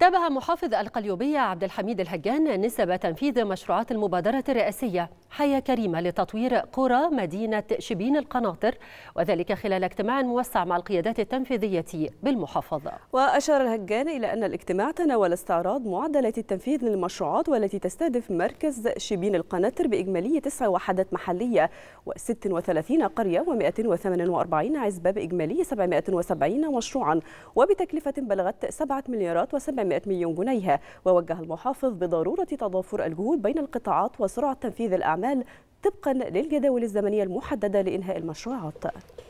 تابع محافظ القليوبية عبد الحميد الهجان نسب تنفيذ مشروعات المبادرة الرئاسية حياة كريمة لتطوير قرى مدينة شبين القناطر وذلك خلال اجتماع موسع مع القيادات التنفيذية بالمحافظة وأشار الهجان إلى أن الاجتماع تناول استعراض معدلات التنفيذ للمشروعات والتي تستهدف مركز شبين القناطر بإجمالية تسع وحدات محلية و36 قرية و148 عزبة بإجمالية 770 مشروعا وبتكلفة بلغت 7 مليارات و700 600 مليون جنيه ووجه المحافظ بضرورة تضافر الجهود بين القطاعات وسرعة تنفيذ الأعمال طبقا للجداول الزمنية المحددة لإنهاء المشروعات